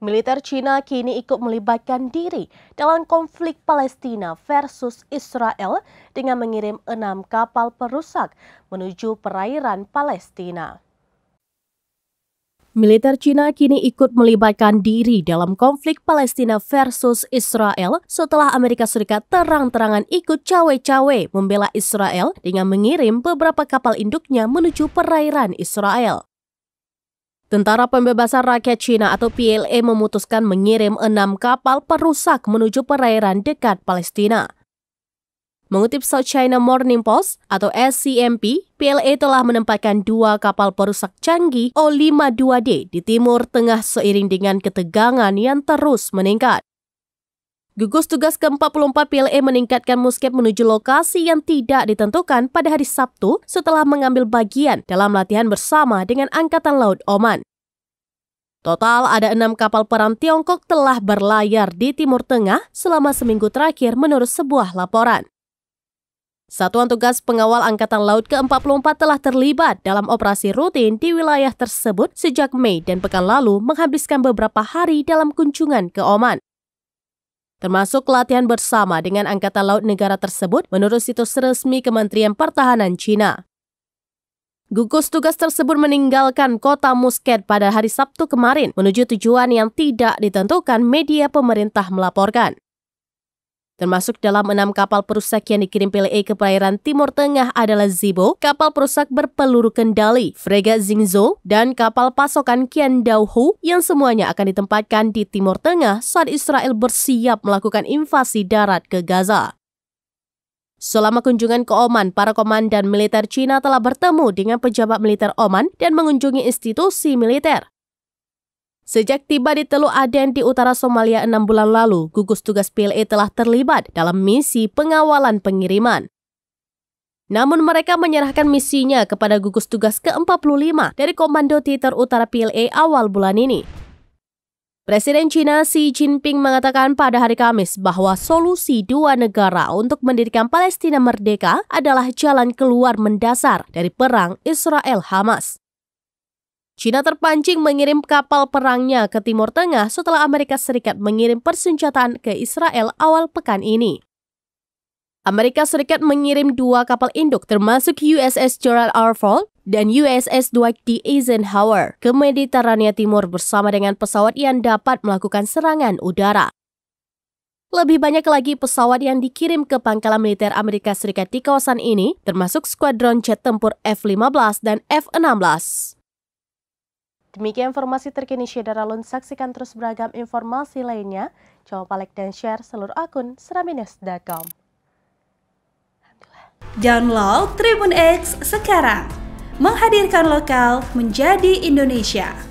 Militer Cina kini ikut melibatkan diri dalam konflik Palestina versus Israel dengan mengirim enam kapal perusak menuju perairan Palestina. Militer Cina kini ikut melibatkan diri dalam konflik Palestina versus Israel setelah Amerika Serikat terang-terangan ikut cawe-cawe membela Israel dengan mengirim beberapa kapal induknya menuju perairan Israel. Tentara Pembebasan Rakyat Cina atau PLA memutuskan mengirim enam kapal perusak menuju perairan dekat Palestina. Mengutip South China Morning Post atau SCMP, PLA telah menempatkan dua kapal perusak canggih O52D di Timur Tengah seiring dengan ketegangan yang terus meningkat. Gugus tugas ke-44 PLA e meningkatkan muskep menuju lokasi yang tidak ditentukan pada hari Sabtu setelah mengambil bagian dalam latihan bersama dengan Angkatan Laut Oman. Total ada enam kapal perang Tiongkok telah berlayar di Timur Tengah selama seminggu terakhir menurut sebuah laporan. Satuan Tugas Pengawal Angkatan Laut ke-44 telah terlibat dalam operasi rutin di wilayah tersebut sejak Mei dan pekan lalu menghabiskan beberapa hari dalam kunjungan ke Oman termasuk latihan bersama dengan Angkatan Laut negara tersebut menurut situs resmi Kementerian Pertahanan Cina. Gugus tugas tersebut meninggalkan kota Muscat pada hari Sabtu kemarin menuju tujuan yang tidak ditentukan media pemerintah melaporkan. Termasuk dalam enam kapal perusak yang dikirim PLA e ke perairan Timur Tengah adalah Zibo, kapal perusak berpeluru kendali, fregat Zingzo, dan kapal pasokan Kian Dauhu yang semuanya akan ditempatkan di Timur Tengah saat Israel bersiap melakukan invasi darat ke Gaza. Selama kunjungan ke Oman, para komandan militer Cina telah bertemu dengan pejabat militer Oman dan mengunjungi institusi militer. Sejak tiba di Teluk Aden di utara Somalia enam bulan lalu, gugus tugas PLA e telah terlibat dalam misi pengawalan pengiriman. Namun mereka menyerahkan misinya kepada gugus tugas ke-45 dari Komando Titer Utara PLA e awal bulan ini. Presiden China Xi Jinping mengatakan pada hari Kamis bahwa solusi dua negara untuk mendirikan Palestina merdeka adalah jalan keluar mendasar dari perang Israel-Hamas. Cina terpancing mengirim kapal perangnya ke Timur Tengah setelah Amerika Serikat mengirim persenjataan ke Israel awal pekan ini. Amerika Serikat mengirim dua kapal induk termasuk USS Gerald R. Ford dan USS Dwight D. Eisenhower ke Mediterania Timur bersama dengan pesawat yang dapat melakukan serangan udara. Lebih banyak lagi pesawat yang dikirim ke pangkalan militer Amerika Serikat di kawasan ini, termasuk skuadron jet tempur F-15 dan F-16. Demikian informasi terkini Syedar Alun. Saksikan terus beragam informasi lainnya. Coba like dan share seluruh akun seramines.com. Download Tribun X sekarang. Menghadirkan lokal menjadi Indonesia.